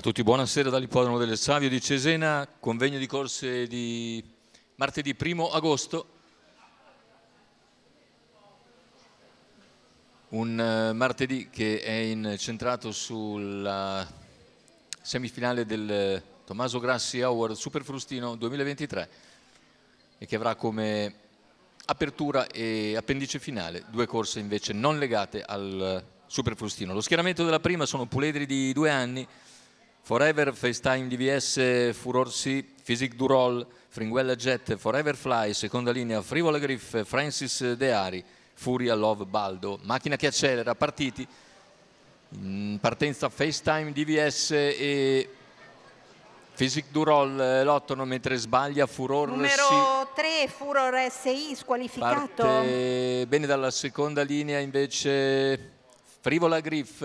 A tutti buonasera dall'ippodromo del Savio di Cesena, convegno di corse di martedì 1 agosto. Un eh, martedì che è incentrato sulla semifinale del eh, Tommaso Grassi Award Super Frustino 2023 e che avrà come apertura e appendice finale due corse invece non legate al Super Frustino. Lo schieramento della prima sono puledri di due anni Forever, FaceTime DVS, Furor C, Physique du Fringuella Jet, Forever Fly, seconda linea, Frivola Griff, Francis Deari, Furia Love Baldo. Macchina che accelera, partiti. In mm, partenza FaceTime DVS e Physic Durol eh, Lottono mentre sbaglia Furor Numero si... 3 Furor SI squalificato. Parte bene dalla seconda linea invece Frivola Griff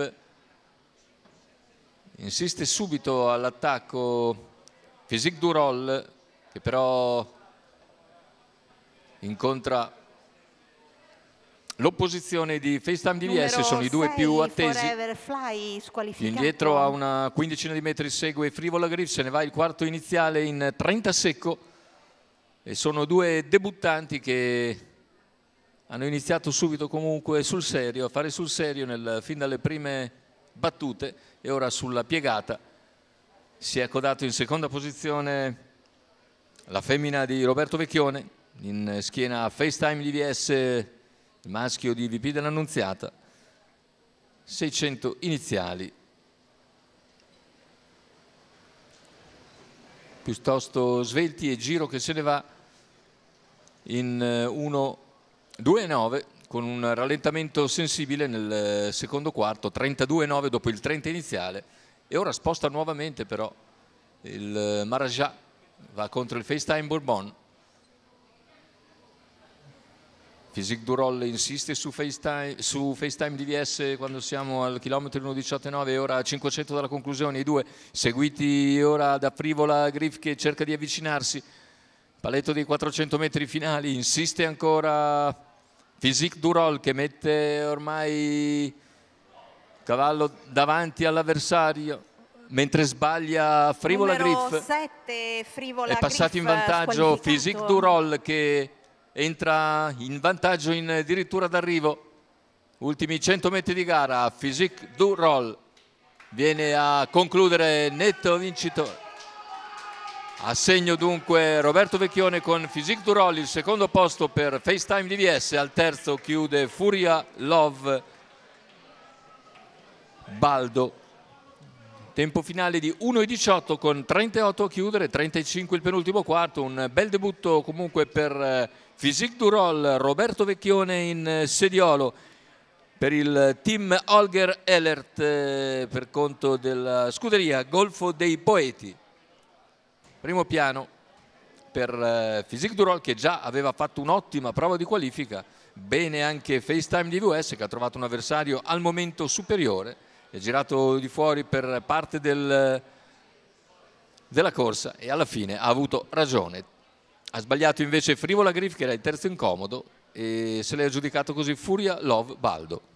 Insiste subito all'attacco Physique du Roll che però incontra l'opposizione di FaceTime DVS, sono i due più attesi. Indietro a una quindicina di metri segue Frivola Griff, se ne va il quarto iniziale in 30 secco e sono due debuttanti che hanno iniziato subito comunque sul serio, a fare sul serio nel, fin dalle prime battute e ora sulla piegata si è accodato in seconda posizione la femmina di Roberto Vecchione, in schiena FaceTime DVS, il maschio di VP dell'Annunziata, 600 iniziali. Piuttosto svelti e giro che se ne va in 1-2-9. Eh, con un rallentamento sensibile nel eh, secondo quarto, 32-9 dopo il 30 iniziale e ora sposta nuovamente però il eh, Marajà va contro il FaceTime Bourbon Fisic Duroll insiste su FaceTime, su FaceTime DVS quando siamo al chilometro 1.18.9 ora a 500 dalla conclusione i due seguiti ora da Privola Griff che cerca di avvicinarsi paletto dei 400 metri finali insiste ancora Physique du roll che mette ormai il cavallo davanti all'avversario mentre sbaglia Frivola Numero Griff 7, Frivola è passato in vantaggio Physique du roll che entra in vantaggio in dirittura d'arrivo ultimi 100 metri di gara Physique du roll viene a concludere netto vincitore a segno dunque Roberto Vecchione con Physique du Roll, il secondo posto per FaceTime DVS, al terzo chiude Furia Love Baldo. Tempo finale di 1.18 con 38 a chiudere, 35 il penultimo quarto, un bel debutto comunque per eh, Physique du Roll, Roberto Vecchione in eh, sediolo per il team Holger Ellert eh, per conto della scuderia Golfo dei Poeti primo piano per eh, Physique du che già aveva fatto un'ottima prova di qualifica, bene anche FaceTime di VS che ha trovato un avversario al momento superiore, è girato di fuori per parte del, della corsa e alla fine ha avuto ragione. Ha sbagliato invece Frivola Griff che era il terzo incomodo e se l'è aggiudicato così Furia Love Baldo.